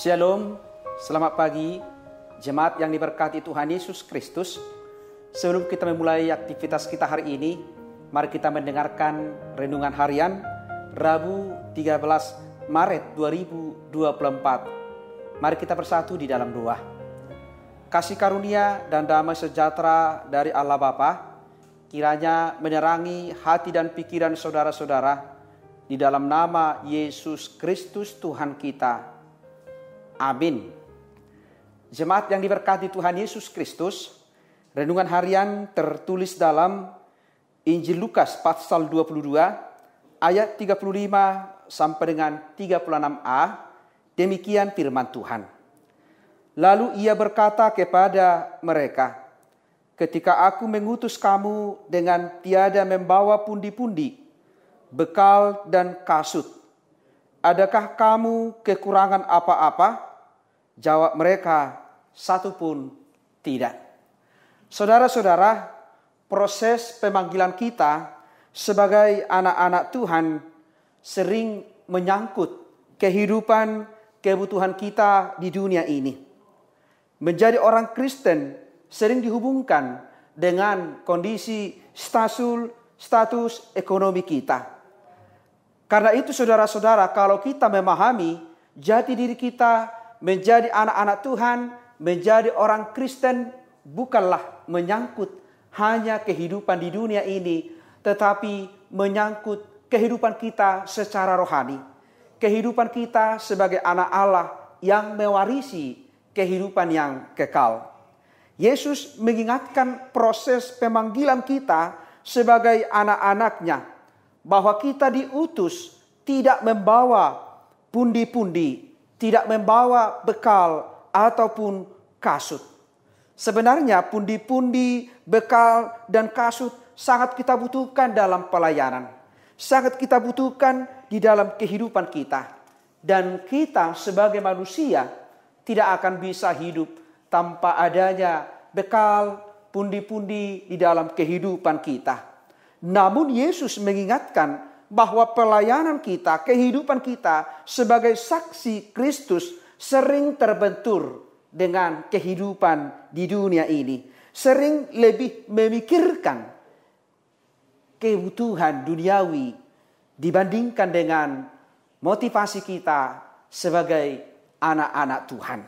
Shalom, selamat pagi jemaat yang diberkati Tuhan Yesus Kristus. Sebelum kita memulai aktivitas kita hari ini, mari kita mendengarkan renungan harian Rabu 13 Maret 2024. Mari kita bersatu di dalam doa. Kasih karunia dan damai sejahtera dari Allah Bapa kiranya menyerangi hati dan pikiran saudara-saudara di dalam nama Yesus Kristus Tuhan kita Amin. Jemaat yang diberkati Tuhan Yesus Kristus, renungan harian tertulis dalam Injil Lukas pasal 22 ayat 35 sampai dengan 36a. Demikian firman Tuhan. Lalu ia berkata kepada mereka, "Ketika aku mengutus kamu dengan tiada membawa pundi-pundi, bekal dan kasut, adakah kamu kekurangan apa-apa?" Jawab mereka, satu pun tidak. Saudara-saudara, proses pemanggilan kita sebagai anak-anak Tuhan sering menyangkut kehidupan kebutuhan kita di dunia ini. Menjadi orang Kristen sering dihubungkan dengan kondisi stasul, status ekonomi kita. Karena itu saudara-saudara kalau kita memahami jati diri kita menjadi anak-anak Tuhan, menjadi orang Kristen bukanlah menyangkut hanya kehidupan di dunia ini, tetapi menyangkut kehidupan kita secara rohani. Kehidupan kita sebagai anak Allah yang mewarisi kehidupan yang kekal. Yesus mengingatkan proses pemanggilan kita sebagai anak-anaknya bahwa kita diutus tidak membawa pundi-pundi tidak membawa bekal ataupun kasut. Sebenarnya pundi-pundi, bekal, dan kasut sangat kita butuhkan dalam pelayanan. Sangat kita butuhkan di dalam kehidupan kita. Dan kita sebagai manusia tidak akan bisa hidup tanpa adanya bekal, pundi-pundi di dalam kehidupan kita. Namun Yesus mengingatkan bahwa pelayanan kita, kehidupan kita sebagai saksi Kristus sering terbentur dengan kehidupan di dunia ini. Sering lebih memikirkan kebutuhan duniawi dibandingkan dengan motivasi kita sebagai anak-anak Tuhan.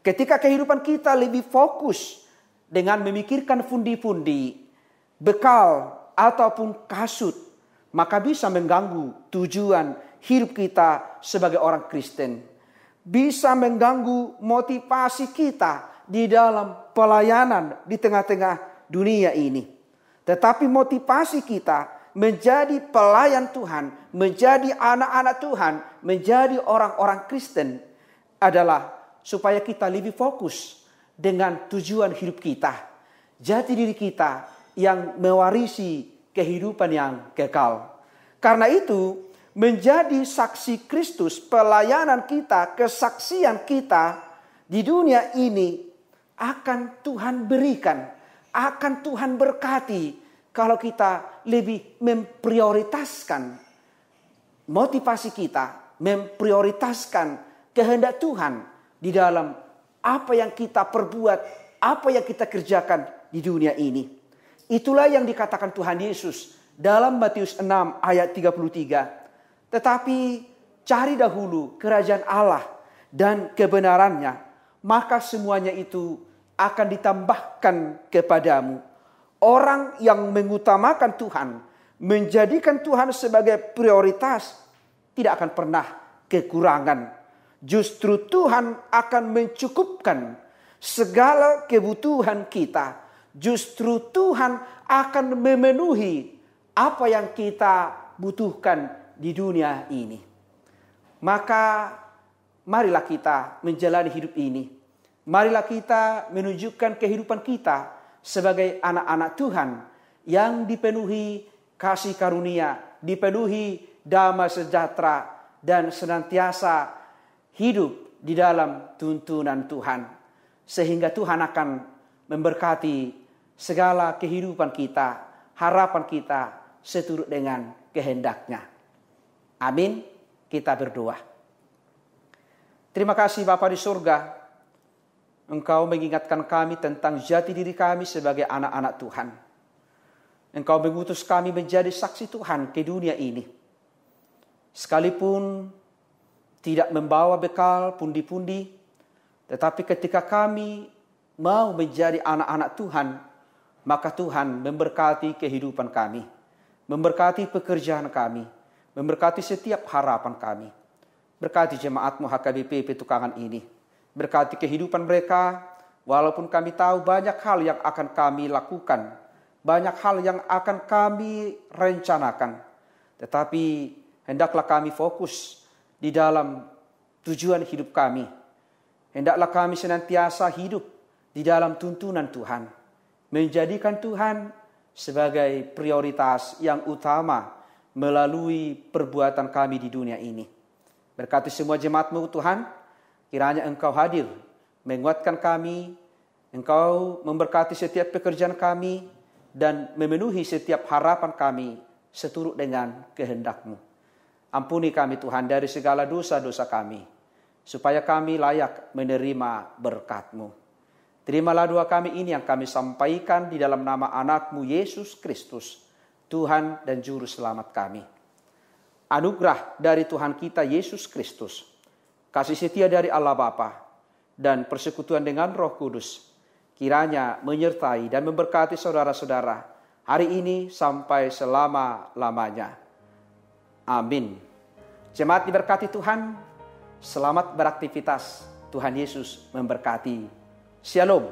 Ketika kehidupan kita lebih fokus dengan memikirkan fundi-fundi, bekal ataupun kasut maka bisa mengganggu tujuan hidup kita sebagai orang Kristen. Bisa mengganggu motivasi kita di dalam pelayanan di tengah-tengah dunia ini. Tetapi motivasi kita menjadi pelayan Tuhan, menjadi anak-anak Tuhan, menjadi orang-orang Kristen adalah supaya kita lebih fokus dengan tujuan hidup kita. Jati diri kita yang mewarisi kehidupan yang kekal. Karena itu, menjadi saksi Kristus, pelayanan kita, kesaksian kita di dunia ini akan Tuhan berikan, akan Tuhan berkati kalau kita lebih memprioritaskan motivasi kita, memprioritaskan kehendak Tuhan di dalam apa yang kita perbuat, apa yang kita kerjakan di dunia ini. Itulah yang dikatakan Tuhan Yesus dalam Matius 6 ayat 33. Tetapi cari dahulu kerajaan Allah dan kebenarannya, maka semuanya itu akan ditambahkan kepadamu. Orang yang mengutamakan Tuhan, menjadikan Tuhan sebagai prioritas, tidak akan pernah kekurangan. Justru Tuhan akan mencukupkan segala kebutuhan kita justru Tuhan akan memenuhi apa yang kita butuhkan di dunia ini. Maka marilah kita menjalani hidup ini. Marilah kita menunjukkan kehidupan kita sebagai anak-anak Tuhan yang dipenuhi kasih karunia, dipenuhi damai sejahtera dan senantiasa hidup di dalam tuntunan Tuhan. Sehingga Tuhan akan memberkati segala kehidupan kita, harapan kita seturut dengan kehendaknya. Amin. Kita berdoa. Terima kasih Bapa di surga. Engkau mengingatkan kami tentang jati diri kami sebagai anak-anak Tuhan. Engkau mengutus kami menjadi saksi Tuhan ke dunia ini. Sekalipun tidak membawa bekal pundi-pundi, tetapi ketika kami mau menjadi anak-anak Tuhan, maka Tuhan memberkati kehidupan kami, memberkati pekerjaan kami, memberkati setiap harapan kami. Berkati jemaatmu HKBP Petukangan ini, berkati kehidupan mereka, walaupun kami tahu banyak hal yang akan kami lakukan, banyak hal yang akan kami rencanakan. Tetapi hendaklah kami fokus di dalam tujuan hidup kami. Hendaklah kami senantiasa hidup di dalam tuntunan Tuhan menjadikan Tuhan sebagai prioritas yang utama melalui perbuatan kami di dunia ini. Berkati semua jemaatmu Tuhan, kiranya Engkau hadir, menguatkan kami, Engkau memberkati setiap pekerjaan kami, dan memenuhi setiap harapan kami seturut dengan kehendakmu. Ampuni kami Tuhan dari segala dosa-dosa kami, supaya kami layak menerima berkatmu. Terimalah doa kami ini yang kami sampaikan di dalam nama anakmu Yesus Kristus, Tuhan dan Juru Selamat kami. Anugerah dari Tuhan kita Yesus Kristus, kasih setia dari Allah Bapa, dan persekutuan dengan roh kudus, kiranya menyertai dan memberkati saudara-saudara hari ini sampai selama-lamanya. Amin. Jemaat diberkati Tuhan, selamat beraktivitas. Tuhan Yesus memberkati Shalom.